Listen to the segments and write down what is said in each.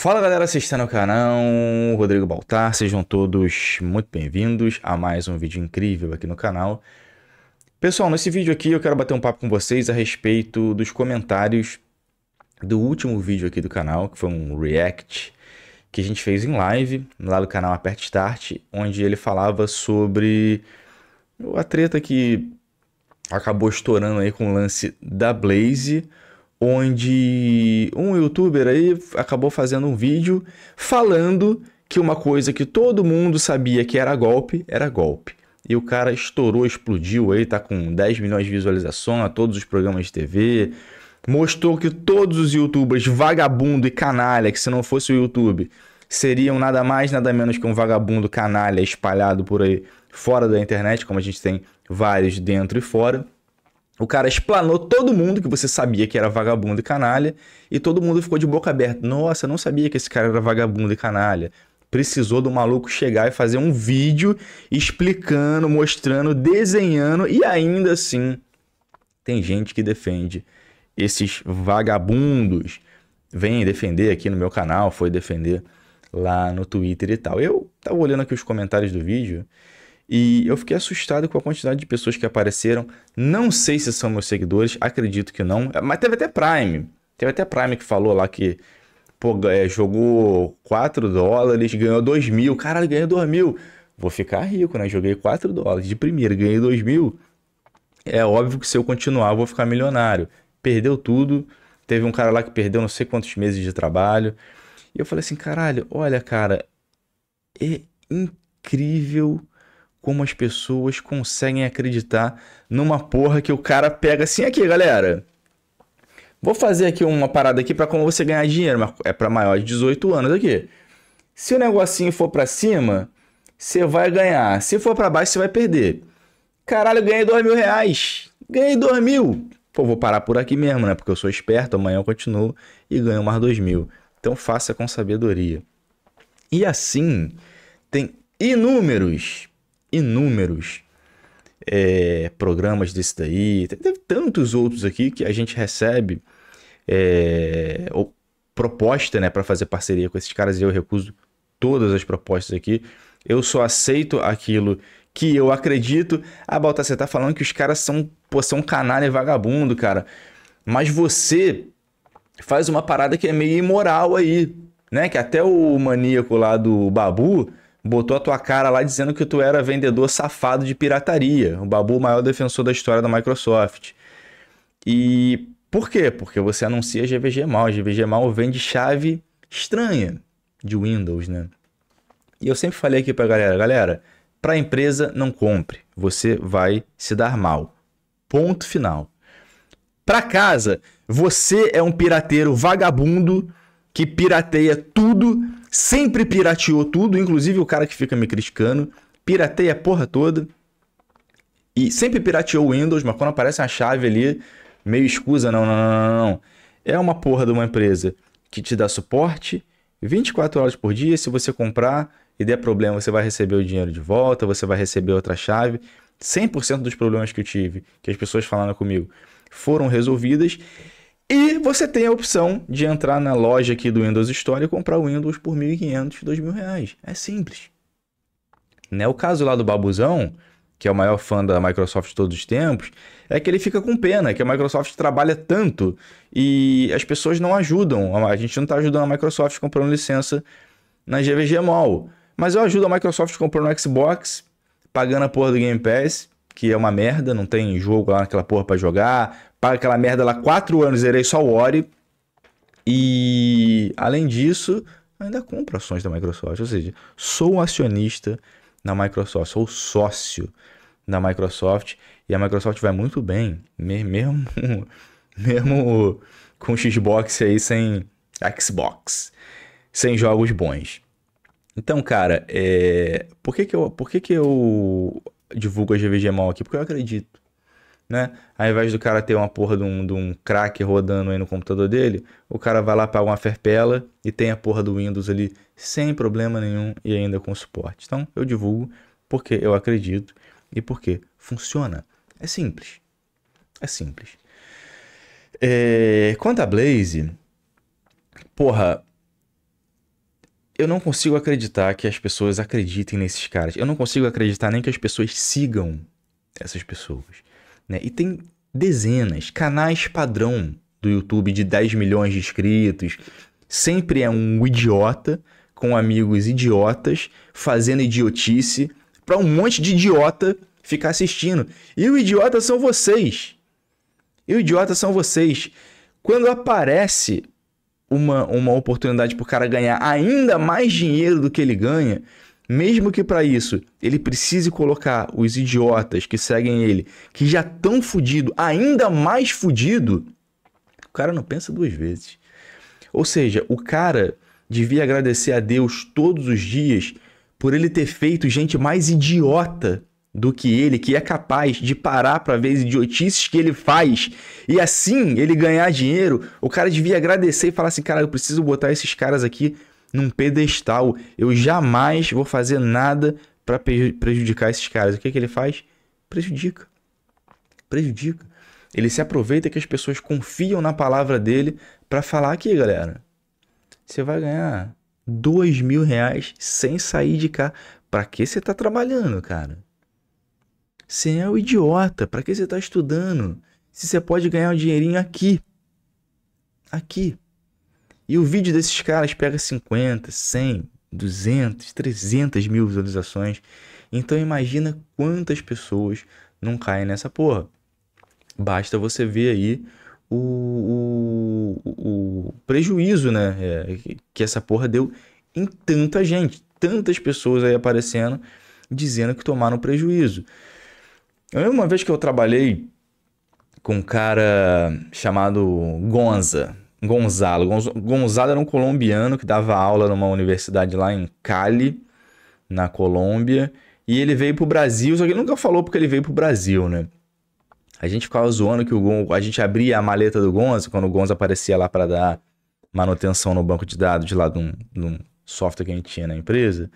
Fala galera, vocês estão no canal Rodrigo Baltar, sejam todos muito bem-vindos a mais um vídeo incrível aqui no canal. Pessoal, nesse vídeo aqui eu quero bater um papo com vocês a respeito dos comentários do último vídeo aqui do canal, que foi um react que a gente fez em live, lá do canal Aperte Start, onde ele falava sobre a treta que acabou estourando aí com o lance da Blaze, onde um youtuber aí acabou fazendo um vídeo falando que uma coisa que todo mundo sabia que era golpe, era golpe. E o cara estourou, explodiu aí, tá com 10 milhões de visualizações a todos os programas de TV. Mostrou que todos os youtubers vagabundo e canalha, que se não fosse o YouTube, seriam nada mais, nada menos que um vagabundo canalha espalhado por aí fora da internet, como a gente tem vários dentro e fora. O cara explanou todo mundo que você sabia que era vagabundo e canalha, e todo mundo ficou de boca aberta. Nossa, não sabia que esse cara era vagabundo e canalha. Precisou do maluco chegar e fazer um vídeo explicando, mostrando, desenhando, e ainda assim tem gente que defende esses vagabundos. Vem defender aqui no meu canal, foi defender lá no Twitter e tal. Eu tava olhando aqui os comentários do vídeo e eu fiquei assustado com a quantidade de pessoas que apareceram. Não sei se são meus seguidores, acredito que não. É, mas teve até Prime. Teve até Prime que falou lá que pô, é, jogou 4 dólares, ganhou 2 mil. Caralho, ganhou 2 mil. Vou ficar rico, né? Joguei 4 dólares de primeiro ganhei 2 mil. É óbvio que se eu continuar, eu vou ficar milionário. Perdeu tudo. Teve um cara lá que perdeu não sei quantos meses de trabalho. E eu falei assim: caralho, olha, cara, é incrível como as pessoas conseguem acreditar numa porra que o cara pega assim aqui, galera. Vou fazer aqui uma parada aqui para como você ganhar dinheiro, mas é para maior de 18 anos aqui. Se o negocinho for para cima, você vai ganhar. Se for para baixo, você vai perder. Caralho, ganhei dois mil reais. Ganhei dois mil. Pô, vou parar por aqui mesmo, né? Porque eu sou esperto, amanhã eu continuo e ganho mais dois mil. Então faça com sabedoria. E assim, tem inúmeros inúmeros é, programas desse daí, teve tantos outros aqui que a gente recebe é, proposta né, para fazer parceria com esses caras e eu recuso todas as propostas aqui. Eu só aceito aquilo que eu acredito. Ah, Baltar, você tá falando que os caras são, pô, são canalha e vagabundo, cara. Mas você faz uma parada que é meio imoral aí, né? Que até o maníaco lá do Babu botou a tua cara lá dizendo que tu era vendedor safado de pirataria. O Babu, maior defensor da história da Microsoft. E por quê? Porque você anuncia GVG mal. GVG mal vende chave estranha de Windows, né? E eu sempre falei aqui pra galera, galera, para empresa não compre, você vai se dar mal. Ponto final. Para casa, você é um pirateiro vagabundo que pirateia tudo sempre pirateou tudo, inclusive o cara que fica me criticando. Pirateia a porra toda. E sempre pirateou o Windows, mas quando aparece uma chave ali, meio escusa, não, não, não, não, não. É uma porra de uma empresa que te dá suporte 24 horas por dia. Se você comprar e der problema, você vai receber o dinheiro de volta, você vai receber outra chave. 100% dos problemas que eu tive, que as pessoas falaram comigo, foram resolvidas. E você tem a opção de entrar na loja aqui do Windows Store e comprar o Windows por R$ 1.500, R$ 2.000. É simples. Né? O caso lá do Babuzão, que é o maior fã da Microsoft de todos os tempos, é que ele fica com pena, que a Microsoft trabalha tanto e as pessoas não ajudam. A gente não está ajudando a Microsoft comprando licença na GVG Mall. Mas eu ajudo a Microsoft comprando o Xbox, pagando a porra do Game Pass que é uma merda, não tem jogo lá naquela porra pra jogar. Paga aquela merda lá quatro anos, zerei só o Ori. E além disso, ainda compro ações da Microsoft. Ou seja, sou um acionista na Microsoft, sou sócio da Microsoft. E a Microsoft vai muito bem, mesmo, mesmo com o Xbox aí sem Xbox, sem jogos bons. Então, cara, é... por, que, que, eu, por que, que eu divulgo GVG mal aqui, porque eu acredito. Né? Ao invés do cara ter uma porra de um, de um crack rodando aí no computador dele, o cara vai lá, paga uma ferpela e tem a porra do Windows ali sem problema nenhum e ainda com suporte. Então eu divulgo porque eu acredito e porque funciona. É simples. É simples. É... Quanto a Blaze, porra, eu não consigo acreditar que as pessoas acreditem nesses caras. Eu não consigo acreditar nem que as pessoas sigam essas pessoas. Né? E tem dezenas, canais padrão do YouTube de 10 milhões de inscritos. Sempre é um idiota com amigos idiotas fazendo idiotice para um monte de idiota ficar assistindo. E o idiota são vocês. E o idiota são vocês. Quando aparece uma, uma oportunidade para o cara ganhar ainda mais dinheiro do que ele ganha, mesmo que para isso ele precise colocar os idiotas que seguem ele, que já estão fudido, ainda mais fudido, o cara não pensa duas vezes. Ou seja, o cara devia agradecer a Deus todos os dias por ele ter feito gente mais idiota do que ele, que é capaz de parar para ver as idiotices que ele faz e assim ele ganhar dinheiro, o cara devia agradecer e falar assim: cara, eu preciso botar esses caras aqui num pedestal. Eu jamais vou fazer nada para prejudicar esses caras. O que, é que ele faz? Prejudica. Prejudica. Ele se aproveita que as pessoas confiam na palavra dele para falar aqui, galera. Você vai ganhar dois mil reais sem sair de cá. Para que você está trabalhando, cara? Você é um idiota. Para que você está estudando? Se você pode ganhar um dinheirinho aqui. Aqui. E o vídeo desses caras pega 50, 100, 200, 300 mil visualizações. Então imagina quantas pessoas não caem nessa porra. Basta você ver aí o, o, o prejuízo né? É, que essa porra deu em tanta gente. Tantas pessoas aí aparecendo dizendo que tomaram prejuízo. Eu lembro uma vez que eu trabalhei com um cara chamado Gonza. Gonzalo. Gonzalo era um colombiano que dava aula numa universidade lá em Cali, na Colômbia. E ele veio pro Brasil, só que ele nunca falou porque ele veio pro Brasil, né? A gente ficava zoando que o a gente abria a maleta do Gonza quando o Gonza aparecia lá para dar manutenção no banco de dados de lá de um, de um software que a gente tinha na empresa.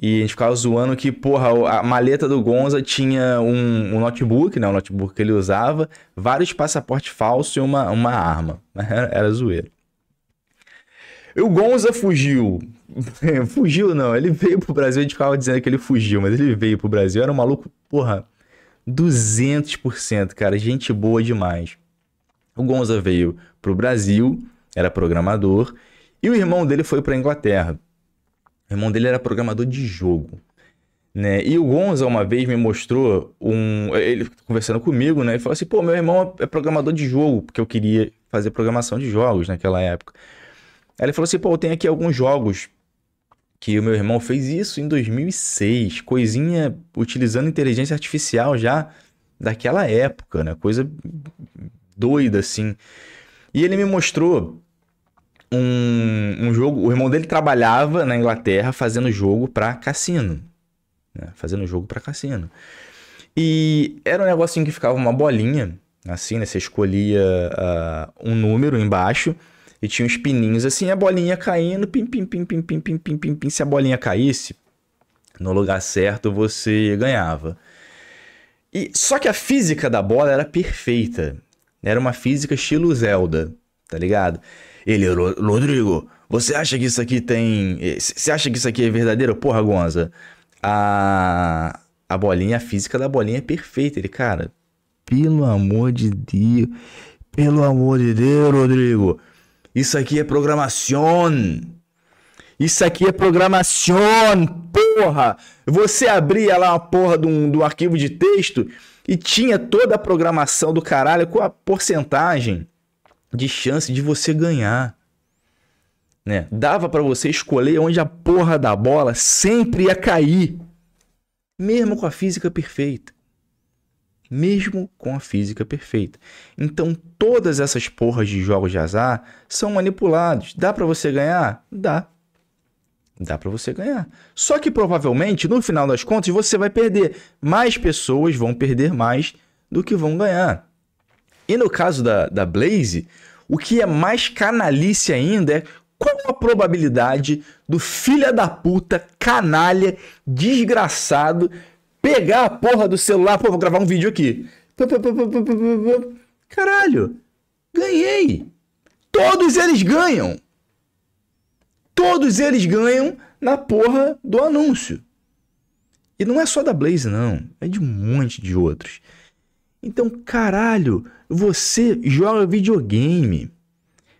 E a gente ficava zoando que, porra, a maleta do Gonza tinha um, um notebook, né? O um notebook que ele usava, vários passaportes falsos e uma, uma arma. Era, era zoeiro. E o Gonza fugiu. fugiu não, ele veio pro Brasil, a gente ficava dizendo que ele fugiu, mas ele veio pro Brasil. Era um maluco, porra, 200%, cara. Gente boa demais. O Gonza veio pro Brasil, era programador, e o irmão dele foi pra Inglaterra. O irmão dele era programador de jogo. Né? E o Gonza uma vez me mostrou um. Ele conversando comigo, né? E falou assim: pô, meu irmão é programador de jogo, porque eu queria fazer programação de jogos naquela época. Aí ele falou assim: pô, eu tenho aqui alguns jogos que o meu irmão fez isso em 2006, coisinha utilizando inteligência artificial já daquela época, né? Coisa doida assim. E ele me mostrou um, um jogo. O irmão dele trabalhava na Inglaterra fazendo jogo para cassino. Né? Fazendo jogo para cassino. E era um negocinho que ficava uma bolinha, assim, né? Você escolhia uh, um número embaixo e tinha uns pininhos assim, a bolinha caindo, pim, pim, pim, pim, pim, pim, pim, pim, pim. Se a bolinha caísse no lugar certo, você ganhava. E só que a física da bola era perfeita. Era uma física estilo Zelda, tá ligado? Ele, Rodrigo, você acha que isso aqui tem. Eh, você acha que isso aqui é verdadeiro? Porra, Gonza. A. A bolinha, a física da bolinha é perfeita. Ele, cara, pelo amor de Deus. Pelo amor de Deus, Rodrigo. Isso aqui é programação. Isso aqui é programação, porra! Você abria lá uma porra do um, um arquivo de texto e tinha toda a programação do caralho com a porcentagem de chance de você ganhar. Né? Dava para você escolher onde a porra da bola sempre ia cair. Mesmo com a física perfeita. Mesmo com a física perfeita. Então todas essas porras de jogos de azar são manipulados. Dá para você ganhar? Dá. Dá para você ganhar. Só que provavelmente, no final das contas, você vai perder. Mais pessoas vão perder mais do que vão ganhar. E no caso da, da Blaze, o que é mais canalice ainda é qual a probabilidade do filha da puta, canalha, desgraçado, pegar a porra do celular, pô, vou gravar um vídeo aqui. Caralho, ganhei. Todos eles ganham. Todos eles ganham na porra do anúncio. E não é só da Blaze, não. É de um monte de outros. Então, caralho, você joga videogame.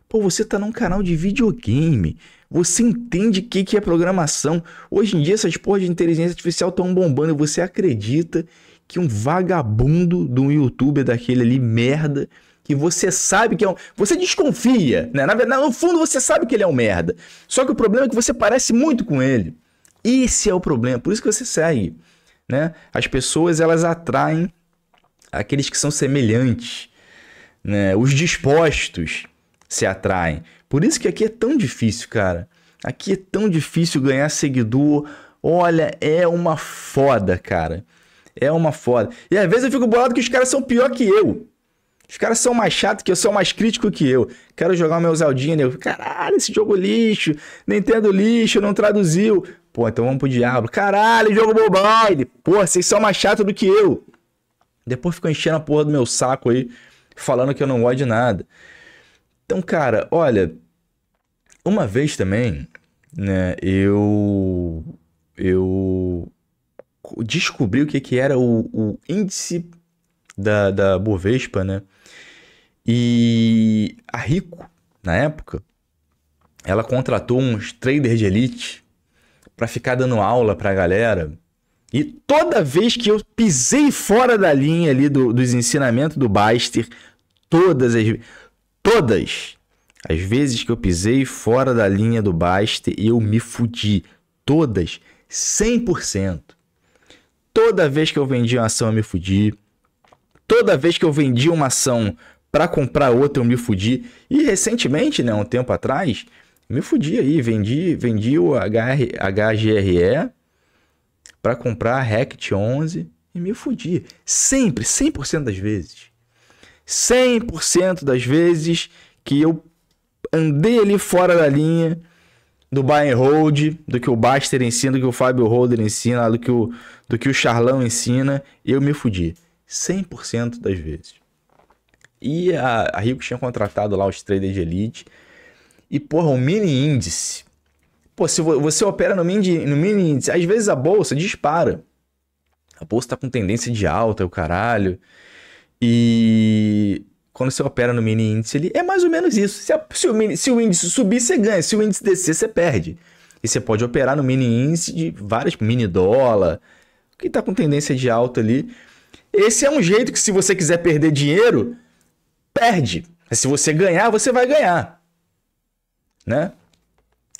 Pô, você tá num canal de videogame. Você entende o que, que é programação. Hoje em dia, essas porras de inteligência artificial estão bombando. Você acredita que um vagabundo de um youtuber daquele ali, merda, que você sabe que é um. Você desconfia, né? Na verdade, no fundo você sabe que ele é um merda. Só que o problema é que você parece muito com ele. Esse é o problema. Por isso que você segue. Né? As pessoas elas atraem aqueles que são semelhantes, né? Os dispostos se atraem. Por isso que aqui é tão difícil, cara. Aqui é tão difícil ganhar seguidor. Olha, é uma foda, cara. É uma foda. E às vezes eu fico bolado que os caras são pior que eu. Os caras são mais chatos que eu, são mais críticos que eu. Quero jogar o meu Zeldinha, né? Caralho, esse jogo lixo. Nintendo lixo, não traduziu. Pô, então vamos pro diabo. Caralho, jogo mobile. Pô, vocês são mais chatos do que eu. Depois ficou enchendo a porra do meu saco aí, falando que eu não gosto de nada. Então, cara, olha, uma vez também, né, eu eu descobri o que, que era o, o índice da, da Bovespa, né? E a Rico, na época, ela contratou uns traders de elite para ficar dando aula pra galera e toda vez que eu pisei fora da linha ali do, dos ensinamentos do Baster, todas as todas as vezes que eu pisei fora da linha do Baster, eu me fudi. Todas, 100%. Toda vez que eu vendi uma ação, eu me fudi. Toda vez que eu vendi uma ação para comprar outra, eu me fudi. E recentemente, né, um tempo atrás, me fudi aí, vendi, vendi o HR, HGRE para comprar Rect 11 e me fudi. Sempre, 100% das vezes. 100% das vezes que eu andei ali fora da linha do buy and hold, do que o Baster ensina, do que o Fábio Holder ensina, do que o, do que o Charlão ensina, eu me fudi. 100% das vezes. E a, a Rico tinha contratado lá os traders de elite. E, porra, o mini índice Pô, se você opera no mini, no mini índice, às vezes a bolsa dispara. A bolsa tá com tendência de alta, o caralho. E quando você opera no mini índice, ele é mais ou menos isso. Se, a, se, o mini, se, o, índice subir, você ganha. Se o índice descer, você perde. E você pode operar no mini índice de várias, mini dólar, que está com tendência de alta ali. Esse é um jeito que, se você quiser perder dinheiro, perde. Mas se você ganhar, você vai ganhar. Né?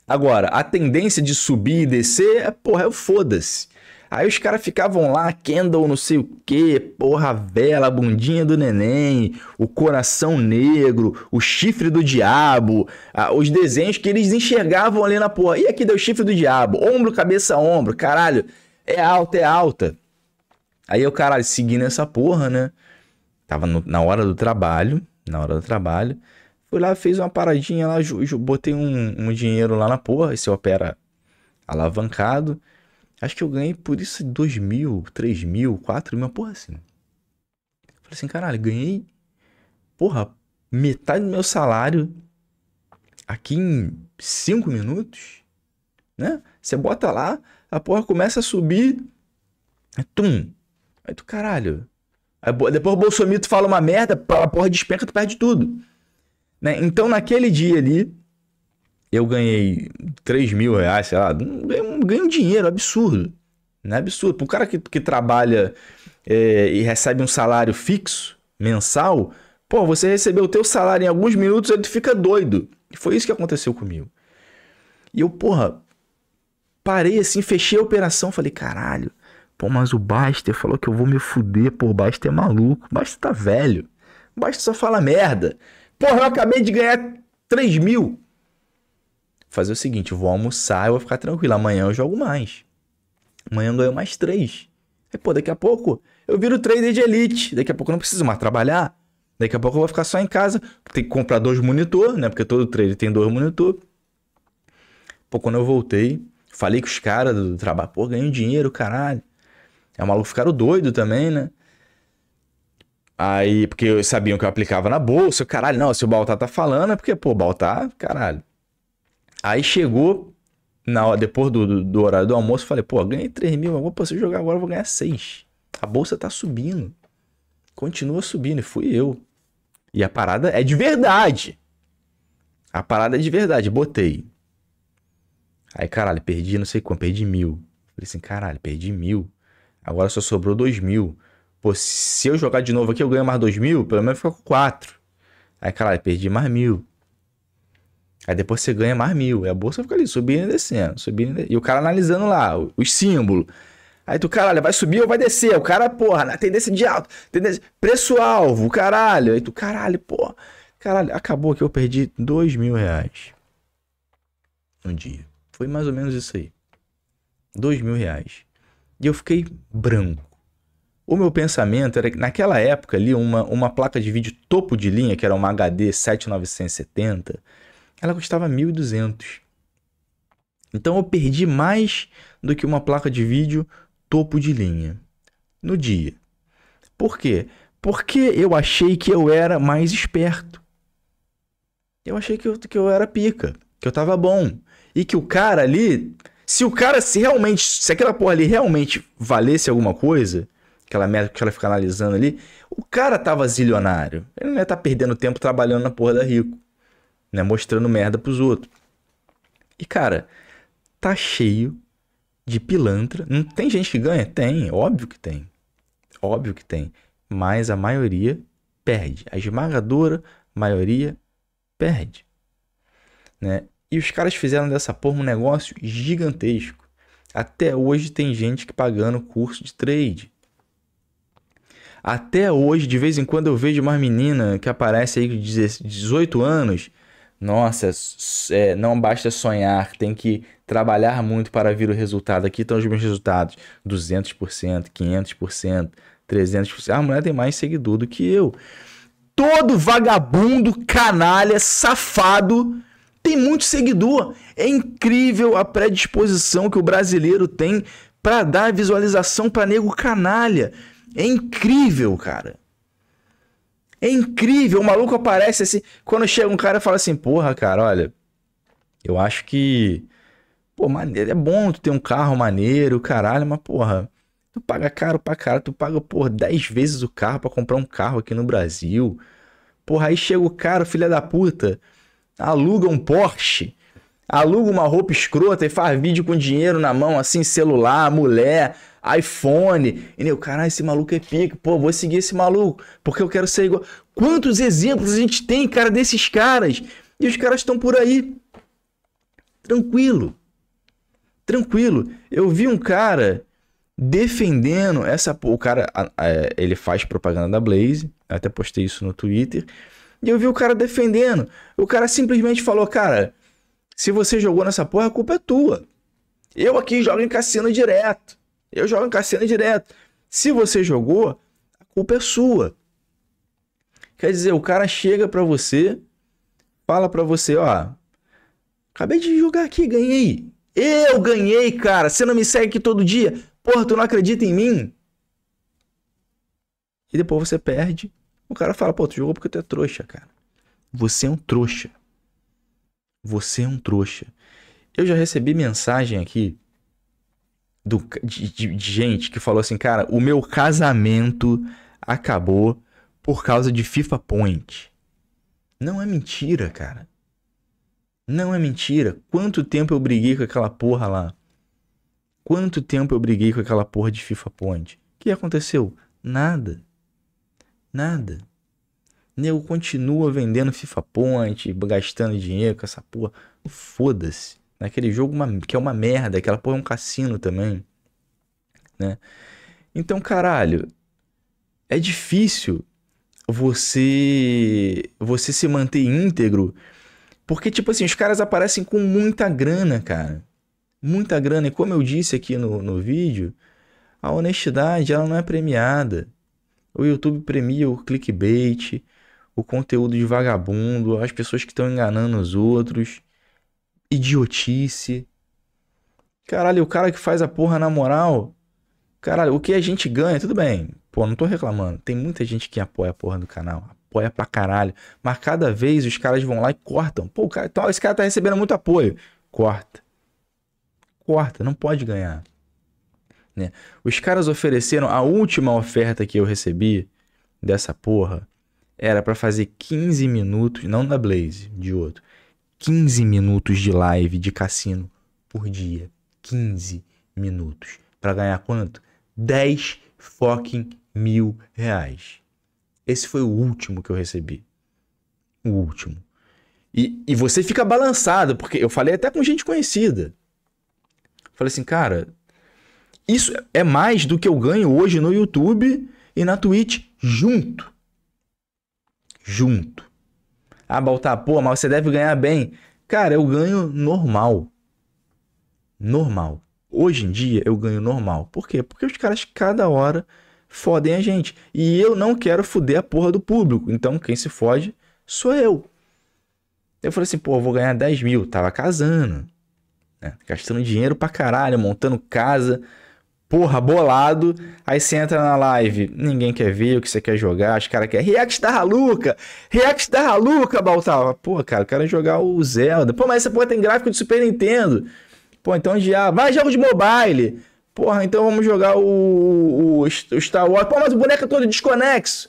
Agora, a tendência de subir e descer, é, porra, é o foda-se. Aí os caras ficavam lá, Kendall não sei o que, porra, a vela, a bundinha do neném, o coração negro, o chifre do diabo, ah, os desenhos que eles enxergavam ali na porra. E aqui deu chifre do diabo, ombro, cabeça, ombro, caralho, é alta, é alta. Aí eu, caralho, seguindo essa porra, né? Tava no, na hora do trabalho, na hora do trabalho. Fui lá, fez uma paradinha lá, botei um, um dinheiro lá na porra, esse opera alavancado. Acho que eu ganhei por isso 2 mil, 3 mil, 4 mil, uma porra assim. Falei assim, caralho, ganhei, porra, metade do meu salário aqui em 5 minutos, né? Você bota lá, a porra começa a subir, tum. Aí tu, caralho. Aí, depois o Bolsonaro fala uma merda, a porra despenca, tu perde tudo. Né? Então, naquele dia ali, eu ganhei 3 mil reais, sei lá, ganhei dinheiro absurdo. Né? Absurdo. Para um cara que, que trabalha é, e recebe um salário fixo, mensal, pô, você recebeu o teu salário em alguns minutos, ele fica doido. E foi isso que aconteceu comigo. E eu, porra, parei assim, fechei a operação, falei, caralho, pô, mas o Baster falou que eu vou me fuder, pô, o Baster é maluco, o Baster tá velho, o Baster só fala merda. Porra, eu acabei de ganhar 3 mil. fazer o seguinte, vou almoçar, eu vou ficar tranquilo. Amanhã eu jogo mais. Amanhã eu ganho mais 3. Aí, pô, daqui a pouco eu viro trader de elite. Daqui a pouco eu não preciso mais trabalhar. Daqui a pouco eu vou ficar só em casa. Tem que comprar dois monitor, né? Porque todo trader tem dois monitor. Pô, quando eu voltei, falei com os caras do trabalho. Pô, ganhei um dinheiro, caralho. É um maluco ficaram doido também, né? Aí, porque sabiam que eu aplicava na bolsa, caralho, não, se o Baltar tá falando é porque, pô, Baltar, caralho. Aí chegou, na depois do, do, do, horário do almoço, falei, pô, ganhei 3 mil, mas se eu jogar agora eu vou ganhar 6. A bolsa tá subindo. Continua subindo, e fui eu. E a parada é de verdade. A parada é de verdade, botei. Aí, caralho, perdi não sei quanto, perdi mil. Falei assim, caralho, perdi mil. Agora só sobrou dois mil. Pô, se eu jogar de novo aqui, eu ganho mais 2 mil, pelo menos fica com 4. Aí, caralho, perdi mais mil. Aí depois você ganha mais mil. E a bolsa fica ali, subindo e descendo, subindo e descendo. E o cara analisando lá os símbolos. Aí tu, caralho, vai subir ou vai descer? O cara, porra, na tendência de alto, tendência... preço-alvo, caralho. Aí tu, caralho, porra, caralho, acabou que eu perdi 2 mil reais um dia. Foi mais ou menos isso aí. 2 mil reais. E eu fiquei branco. O meu pensamento era que naquela época ali, uma, uma placa de vídeo topo de linha, que era uma HD 7970, ela custava 1.200. Então eu perdi mais do que uma placa de vídeo topo de linha no dia. Por quê? Porque eu achei que eu era mais esperto. Eu achei que eu, que eu era pica, que eu tava bom. E que o cara ali, se o cara se realmente, se aquela porra ali realmente valesse alguma coisa, aquela métrica que ela fica analisando ali, o cara tava tá zilionário. Ele não ia é tá perdendo tempo trabalhando na porra da rico, né? Mostrando merda pros outros. E, cara, tá cheio de pilantra. Não tem gente que ganha? Tem, óbvio que tem. Óbvio que tem. Mas a maioria perde. A esmagadora maioria perde. Né? E os caras fizeram dessa porra um negócio gigantesco. Até hoje tem gente que pagando curso de trade. Até hoje, de vez em quando, eu vejo uma menina que aparece aí com 18 anos. Nossa, é, não basta sonhar, tem que trabalhar muito para vir o resultado. Aqui estão os meus resultados: 200%, 500%, 300%. A mulher tem mais seguidor do que eu. Todo vagabundo, canalha, safado tem muito seguidor. É incrível a predisposição que o brasileiro tem para dar visualização para nego canalha. É incrível, cara. É incrível. O maluco aparece assim. Quando chega um cara e fala assim: Porra, cara, olha. Eu acho que. Pô, maneiro. É bom tu ter um carro maneiro, caralho, mas porra. Tu paga caro pra cara. Tu paga, por 10 vezes o carro pra comprar um carro aqui no Brasil. Porra, aí chega o cara, filha da puta. Aluga um Porsche aluga uma roupa escrota e faz vídeo com dinheiro na mão, assim, celular, mulher, iPhone. E nem o caralho, esse maluco é pica. Pô, vou seguir esse maluco, porque eu quero ser igual. Quantos exemplos a gente tem, cara, desses caras? E os caras estão por aí. Tranquilo. Tranquilo. Eu vi um cara defendendo essa. O cara, ele faz propaganda da Blaze. até postei isso no Twitter. E eu vi o cara defendendo. O cara simplesmente falou, cara, se você jogou nessa porra, a culpa é tua. Eu aqui jogo em cassino direto. Eu jogo em cassino direto. Se você jogou, a culpa é sua. Quer dizer, o cara chega para você, fala para você, ó, acabei de jogar aqui, ganhei. Eu ganhei, cara. Você não me segue aqui todo dia. Porra, tu não acredita em mim? E depois você perde. O cara fala, pô, tu jogou porque tu é trouxa, cara. Você é um trouxa. Você é um trouxa. Eu já recebi mensagem aqui do, de, de, de gente que falou assim, cara, o meu casamento acabou por causa de FIFA Point. Não é mentira, cara. Não é mentira. Quanto tempo eu briguei com aquela porra lá? Quanto tempo eu briguei com aquela porra de FIFA Point? O que aconteceu? Nada. Nada. Nego continua vendendo FIFA Point, gastando dinheiro com essa porra. Foda-se. Naquele jogo uma, que é uma merda, aquela porra é um cassino também. Né? Então, caralho, é difícil você você se manter íntegro, porque tipo assim, os caras aparecem com muita grana, cara. Muita grana e como eu disse aqui no, no vídeo, a honestidade ela não é premiada. O YouTube premia o clickbait, o conteúdo de vagabundo, as pessoas que estão enganando os outros, idiotice. Caralho, o cara que faz a porra na moral. Caralho, o que a gente ganha, tudo bem. Pô, não tô reclamando. Tem muita gente que apoia a porra do canal. Apoia pra caralho. Mas cada vez os caras vão lá e cortam. Pô, cara, esse cara tá recebendo muito apoio. Corta. Corta, não pode ganhar. Né? Os caras ofereceram a última oferta que eu recebi dessa porra era para fazer 15 minutos, não da Blaze, de outro. 15 minutos de live de cassino por dia. 15 minutos. para ganhar quanto? 10 fucking mil reais. Esse foi o último que eu recebi. O último. E, e você fica balançado, porque eu falei até com gente conhecida. Falei assim, cara, isso é mais do que eu ganho hoje no YouTube e na Twitch junto junto. Ah, Baltar, pô, mas você deve ganhar bem. Cara, eu ganho normal. Normal. Hoje em dia eu ganho normal. Por quê? Porque os caras cada hora fodem a gente. E eu não quero foder a porra do público. Então quem se fode sou eu. Eu falei assim, pô, vou ganhar 10 mil. Tava casando, né? gastando dinheiro pra caralho, montando casa porra, bolado. Aí você entra na live, ninguém quer ver o que você quer jogar, os caras querem React da Haluca, React da Haluca, Baltava. Pô, cara, eu quero jogar o Zelda. Pô, mas essa porra tem gráfico de Super Nintendo. Pô, então já, vai jogo de mobile. Porra, então vamos jogar o, o, o Star Wars. Pô, mas o boneco é todo desconexo.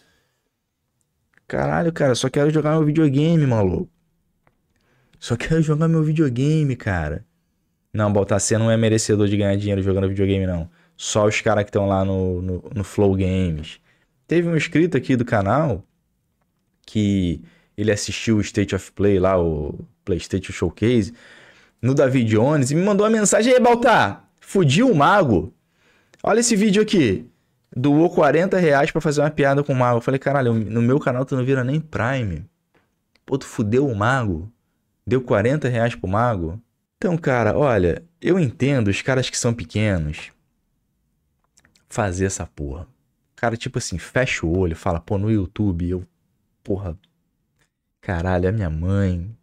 Caralho, cara, só quero jogar meu videogame, maluco. Só quero jogar meu videogame, cara. Não, Baltar, você não é merecedor de ganhar dinheiro jogando videogame, não só os caras que estão lá no, no, no, Flow Games. Teve um inscrito aqui do canal que ele assistiu o State of Play lá, o PlayStation Showcase, no David Jones, e me mandou uma mensagem: Ei, Baltar, fudiu o mago. Olha esse vídeo aqui. Doou 40 reais pra fazer uma piada com o mago. Eu falei: caralho, no meu canal tu não vira nem Prime. Pô, tu fudeu o mago. Deu 40 reais pro mago. Então, cara, olha, eu entendo os caras que são pequenos fazer essa porra. Cara, tipo assim, fecha o olho, fala, pô, no YouTube, eu, porra, caralho, a é minha mãe,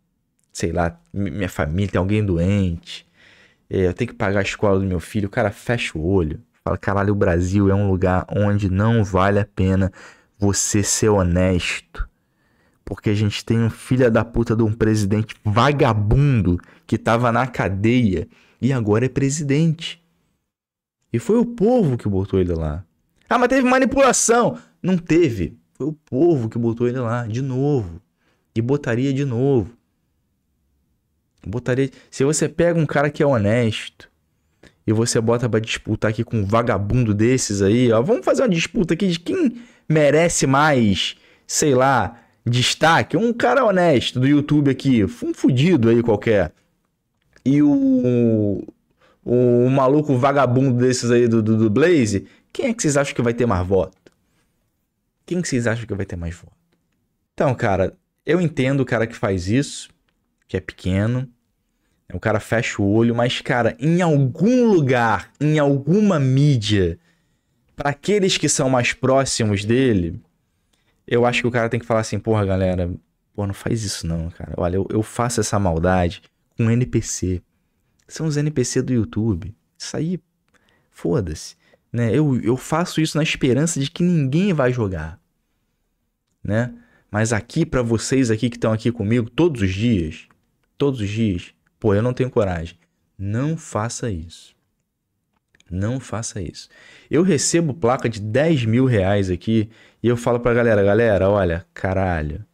sei lá, minha família, tem alguém doente, é, eu tenho que pagar a escola do meu filho. O cara fecha o olho, fala, caralho, o Brasil é um lugar onde não vale a pena você ser honesto. Porque a gente tem um filho da puta de um presidente vagabundo que tava na cadeia e agora é presidente. E foi o povo que botou ele lá. Ah, mas teve manipulação. Não teve. Foi o povo que botou ele lá, de novo. E botaria de novo. Botaria. Se você pega um cara que é honesto e você bota para disputar aqui com um vagabundo desses aí, ó, vamos fazer uma disputa aqui de quem merece mais, sei lá, destaque. Um cara honesto do YouTube aqui, um fudido aí qualquer. E o, um, um maluco vagabundo desses aí do, do, do, Blaze, quem é que vocês acham que vai ter mais voto? Quem que vocês acham que vai ter mais voto? Então, cara, eu entendo o cara que faz isso, que é pequeno, né, o cara fecha o olho, mas, cara, em algum lugar, em alguma mídia, para aqueles que são mais próximos dele, eu acho que o cara tem que falar assim, porra, galera, pô, não faz isso não, cara. Olha, eu, eu faço essa maldade com NPC. São os NPC do YouTube. Isso aí, foda-se. Né? Eu, eu faço isso na esperança de que ninguém vai jogar. Né? Mas aqui, para vocês aqui que estão aqui comigo todos os dias, todos os dias, pô, eu não tenho coragem. Não faça isso. Não faça isso. Eu recebo placa de 10 mil reais aqui e eu falo pra galera, galera, olha, caralho,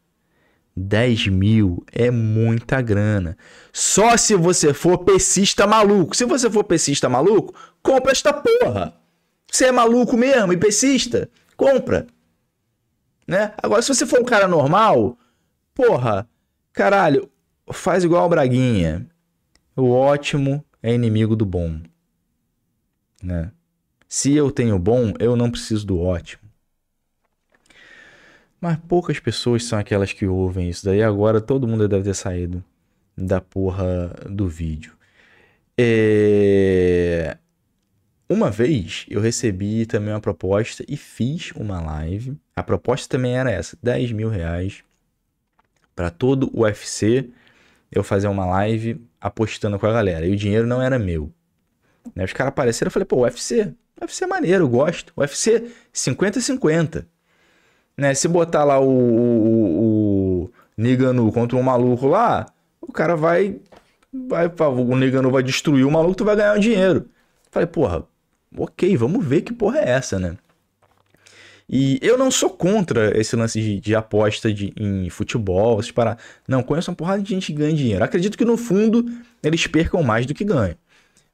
10 mil é muita grana. Só se você for pesista maluco. Se você for pesista maluco, compra esta porra. Você é maluco mesmo e pesista? Compra. Né? Agora, se você for um cara normal, porra, caralho, faz igual o Braguinha. O ótimo é inimigo do bom. Né? Se eu tenho bom, eu não preciso do ótimo. Mas poucas pessoas são aquelas que ouvem isso daí. Agora todo mundo deve ter saído da porra do vídeo. É... Uma vez eu recebi também uma proposta e fiz uma live. A proposta também era essa: 10 mil reais para todo o UFC. Eu fazer uma live apostando com a galera. E o dinheiro não era meu. Né? Os caras apareceram, eu falei, pô, UFC, UFC é maneiro, eu gosto. UFC 50-50. Né? Se botar lá o, o, o Niganu contra um maluco lá, o cara vai. vai o Niganu vai destruir o maluco, tu vai ganhar um dinheiro. Falei, porra, ok, vamos ver que porra é essa, né? E eu não sou contra esse lance de, de aposta de, em futebol, essas paradas. Não, conheço uma porrada de gente que ganha dinheiro. Acredito que no fundo eles percam mais do que ganham.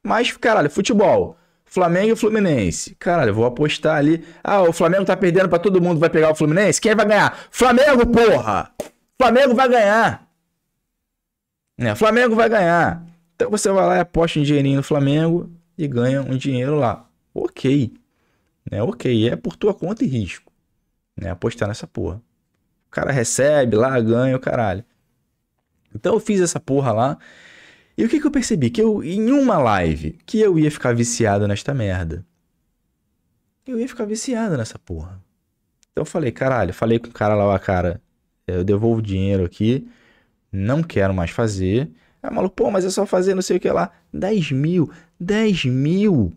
Mas, caralho, futebol. Flamengo e Fluminense. Caralho, eu vou apostar ali. Ah, o Flamengo tá perdendo para todo mundo, vai pegar o Fluminense? Quem vai ganhar? Flamengo, porra! Flamengo vai ganhar! Né? Flamengo vai ganhar. Então você vai lá e aposta um dinheirinho no Flamengo e ganha um dinheiro lá. Ok. Né? Ok, é por tua conta e risco. Né? Apostar nessa porra. O cara recebe lá, ganha o caralho. Então eu fiz essa porra lá. E o que, que eu percebi? Que eu, em uma live, que eu ia ficar viciado nesta merda. Eu ia ficar viciado nessa porra. Então eu falei, caralho, falei com o cara lá, ó, cara, eu devolvo o dinheiro aqui, não quero mais fazer. Aí o maluco, pô, mas é só fazer não sei o que lá. 10 mil, 10 mil,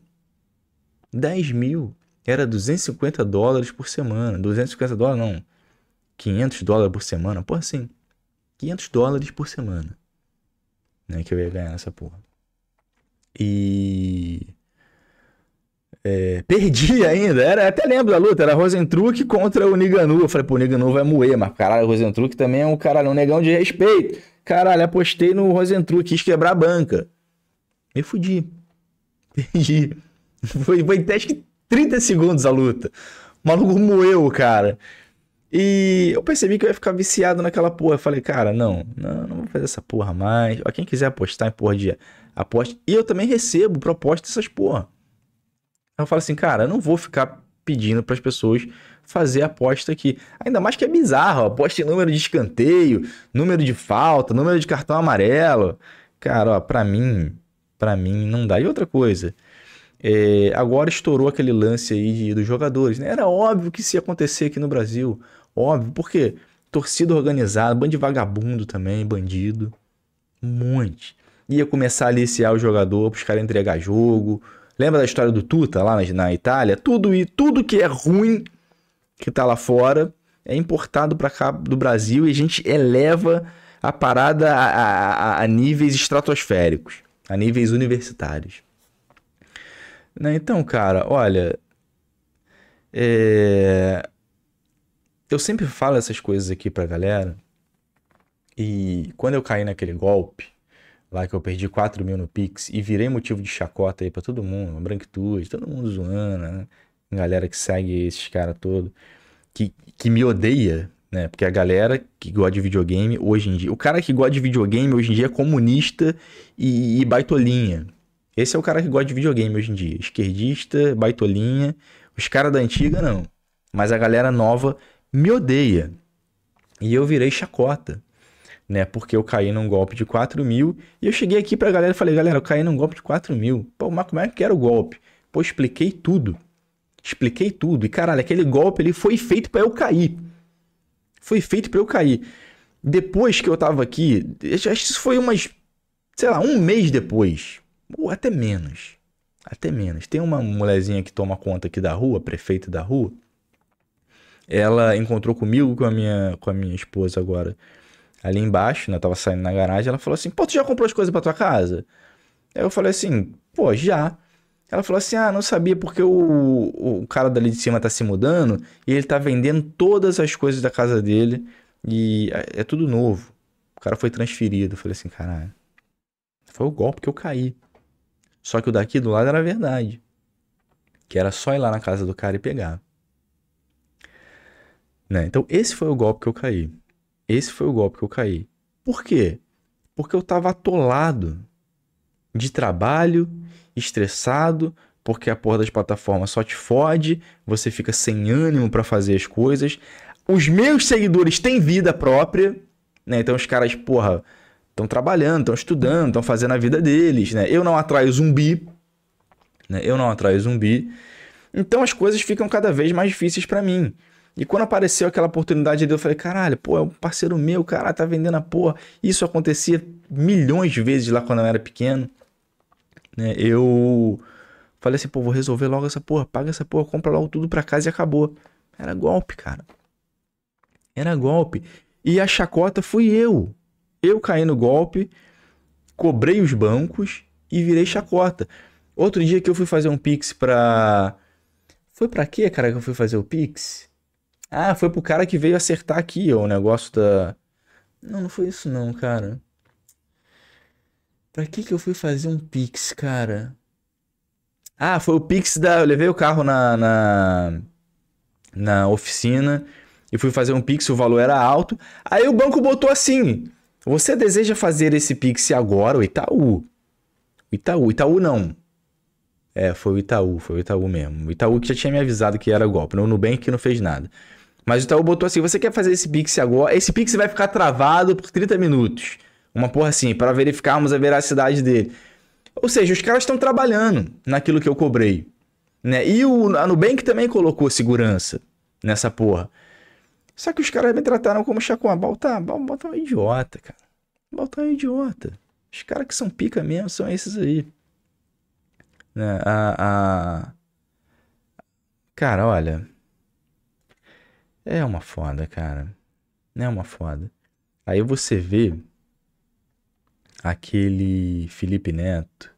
10 mil. Era 250 dólares por semana. 250 dólares não, 500 dólares por semana, pô assim. 500 dólares por semana né? Que eu ia ganhar essa porra. E. É, perdi ainda, era, até lembro da luta, era Rosentruck contra o Niganu. Eu falei, pô, o Niganu vai moer, mas caralho, o Rosentruck também é um caralho, um negão de respeito. Caralho, apostei no Rosentruck, quis quebrar a banca. Me fudi. Perdi. Foi, foi até acho que 30 segundos a luta. O maluco moeu, cara. E eu percebi que eu ia ficar viciado naquela porra. Eu falei, cara, não, não, não vou fazer essa porra mais. Ó, quem quiser apostar em porra de aposta. E eu também recebo proposta dessas porra. Eu falo assim, cara, eu não vou ficar pedindo para as pessoas fazer aposta aqui. Ainda mais que é bizarro, aposta em número de escanteio, número de falta, número de cartão amarelo. Cara, ó, pra mim, pra mim não dá. E outra coisa, é, agora estourou aquele lance aí dos jogadores, né? Era óbvio que isso ia acontecer aqui no Brasil. Óbvio, por quê? Torcida organizada, bando de vagabundo também, bandido. Um monte. Ia começar a aliciar o jogador os caras entregar jogo. Lembra da história do Tuta lá na, na Itália? Tudo e tudo que é ruim que tá lá fora é importado para cá do Brasil e a gente eleva a parada a, a, a níveis estratosféricos, a níveis universitários. Né? Então, cara, olha. É eu sempre falo essas coisas aqui pra galera. E quando eu caí naquele golpe, lá que eu perdi 4 mil no Pix e virei motivo de chacota aí pra todo mundo, branquitude, todo mundo zoando, né? Galera que segue esses caras todo, que, que me odeia, né? Porque a galera que gosta de videogame hoje em dia. O cara que gosta de videogame hoje em dia é comunista e, e baitolinha. Esse é o cara que gosta de videogame hoje em dia. Esquerdista, baitolinha. Os caras da antiga não. Mas a galera nova me odeia. E eu virei chacota, né? Porque eu caí num golpe de 4 mil. E eu cheguei aqui pra galera e falei, galera, eu caí num golpe de 4 mil. Pô, mas como é que era o golpe? Pô, expliquei tudo. Expliquei tudo. E caralho, aquele golpe ele foi feito para eu cair. Foi feito para eu cair. Depois que eu tava aqui, acho que isso foi umas, sei lá, um mês depois. Ou até menos. Até menos. Tem uma mulherzinha que toma conta aqui da rua, prefeita da rua. Ela encontrou comigo, com a minha, com a minha esposa agora, ali embaixo, né? Eu tava saindo na garagem. Ela falou assim: pô, tu já comprou as coisas pra tua casa? Aí eu falei assim: pô, já. Ela falou assim: ah, não sabia porque o, o cara dali de cima tá se mudando e ele tá vendendo todas as coisas da casa dele e é, é tudo novo. O cara foi transferido. Eu falei assim: caralho, foi o golpe que eu caí. Só que o daqui do lado era verdade. Que era só ir lá na casa do cara e pegar. Né? Então, esse foi o golpe que eu caí. Esse foi o golpe que eu caí. Por quê? Porque eu estava atolado de trabalho, estressado, porque a porra das plataformas só te fode, você fica sem ânimo para fazer as coisas. Os meus seguidores têm vida própria, né? Então os caras, porra, estão trabalhando, estão estudando, estão fazendo a vida deles, né? Eu não atraio zumbi, né? Eu não atraio zumbi. Então as coisas ficam cada vez mais difíceis para mim. E quando apareceu aquela oportunidade eu falei, caralho, pô, é um parceiro meu, cara, tá vendendo a porra. Isso acontecia milhões de vezes lá quando eu era pequeno. Né? Eu falei assim, pô, vou resolver logo essa porra, paga essa porra, compra logo tudo pra casa e acabou. Era golpe, cara. Era golpe. E a chacota fui eu. Eu caí no golpe, cobrei os bancos e virei chacota. Outro dia que eu fui fazer um pix pra. Foi pra quê, cara, que eu fui fazer o pix? Ah, foi pro cara que veio acertar aqui, ó, o negócio da. Não, não foi isso não, cara. Pra que que eu fui fazer um Pix, cara? Ah, foi o Pix da. Eu levei o carro na, na, na oficina e fui fazer um Pix, o valor era alto. Aí o banco botou assim: Você deseja fazer esse Pix agora, o Itaú? Itaú, Itaú não. É, foi o Itaú, foi o Itaú mesmo. O Itaú que já tinha me avisado que era golpe. O Nubank que não fez nada. Mas o Itaú botou assim: você quer fazer esse Pix agora? Esse Pix vai ficar travado por 30 minutos. Uma porra assim, para verificarmos a veracidade dele. Ou seja, os caras estão trabalhando naquilo que eu cobrei. Né? E o, a Nubank também colocou segurança nessa porra. Só que os caras me trataram como chacon. bota bota é um idiota, cara. bota é um idiota. Os caras que são pica mesmo são esses aí. Né? A, a... Cara, olha. É uma foda, cara. É uma foda. Aí você vê aquele Felipe Neto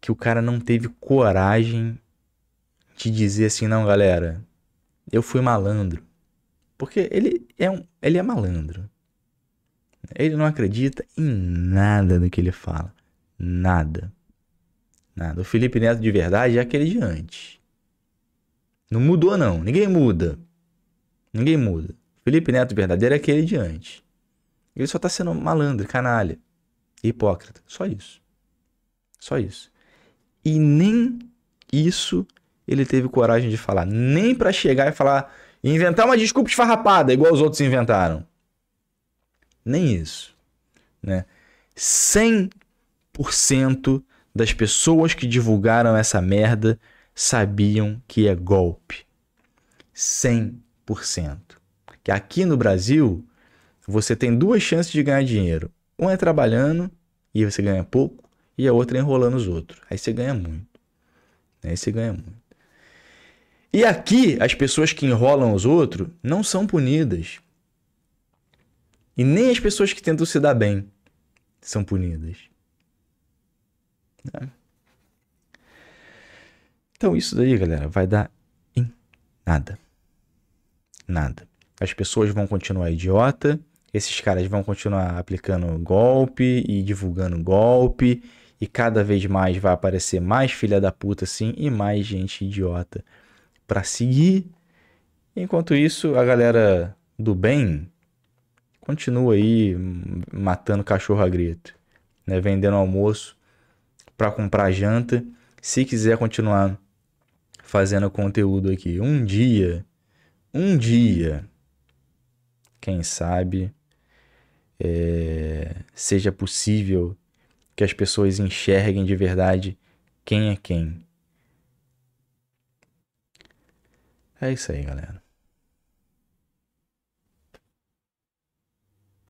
que o cara não teve coragem de dizer assim, não, galera, eu fui malandro. Porque ele é um, ele é malandro. Ele não acredita em nada do que ele fala. Nada. Nada. O Felipe Neto de verdade é aquele de antes. Não mudou, não. Ninguém muda. Ninguém muda. Felipe Neto verdadeiro é aquele de antes. Ele só está sendo malandro, canalha, hipócrita. Só isso. Só isso. E nem isso ele teve coragem de falar. Nem para chegar e falar, inventar uma desculpa esfarrapada, igual os outros inventaram. Nem isso. Né? 100% das pessoas que divulgaram essa merda sabiam que é golpe. 100%. Que aqui no Brasil, você tem duas chances de ganhar dinheiro. Uma é trabalhando e você ganha pouco, e a outra é enrolando os outros. Aí você ganha muito. Aí você ganha muito. E aqui, as pessoas que enrolam os outros não são punidas. E nem as pessoas que tentam se dar bem são punidas. Né? Então, isso daí, galera, vai dar em nada. Nada. As pessoas vão continuar idiota, esses caras vão continuar aplicando golpe e divulgando golpe, e cada vez mais vai aparecer mais filha da puta assim e mais gente idiota para seguir. Enquanto isso, a galera do bem continua aí matando cachorro a grito, né? vendendo almoço para comprar janta. Se quiser continuar fazendo conteúdo aqui. Um dia, um dia, quem sabe, é, seja possível que as pessoas enxerguem de verdade quem é quem. É isso aí, galera.